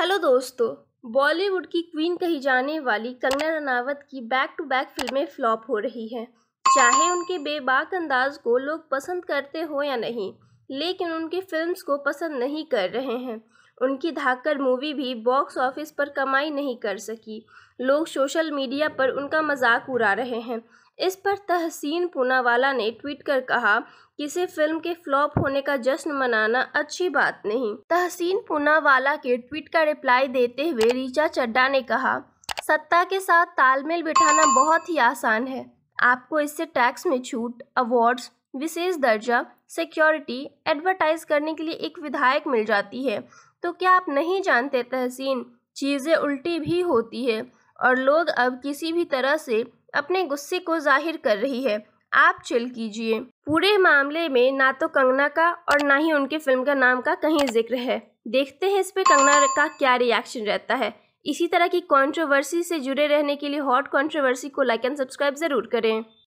hello दोस्तों बॉलीवुड की queen कही जाने वाली कंगना रनावत की बैक टू बैक फिल्में फ्लॉप हो रही हैं चाहे उनके बेबाक अंदाज को लोग पसंद करते हो या नहीं लेकिन उनकी फिल्म्स को पसंद नहीं कर रहे हैं उनकी धाकर मूवी भी बॉक्स ऑफिस पर कमाई नहीं कर सकी लोग सोशल मीडिया पर उनका मजाक उड़ा रहे हैं इस पर तहसीन पूनावाला ने ट्वीट कर कहा किसी फिल्म के फ्लॉप होने का जश्न मनाना अच्छी बात नहीं तहसीन पूनावाला के ट्वीट का रिप्लाई देते हुए रीचा चड्डा ने कहा सत्ता के साथ तालमेल बिठाना बहुत ही आसान है आपको इससे टैक्स में छूट अवार्ड्स विशेष दर्जा सिक्योरिटी एडवर्टाइज करने के लिए एक विधायक मिल जाती है तो क्या आप नहीं जानते तहसीन चीज़ें उल्टी भी होती है और लोग अब किसी भी तरह से अपने गुस्से को जाहिर कर रही है आप चिल कीजिए पूरे मामले में ना तो कंगना का और ना ही उनके फिल्म का नाम का कहीं जिक्र है देखते हैं इस पे कंगना का क्या रिएक्शन रहता है इसी तरह की कंट्रोवर्सी से जुड़े रहने के लिए हॉट कंट्रोवर्सी को लाइक एंड सब्सक्राइब ज़रूर करें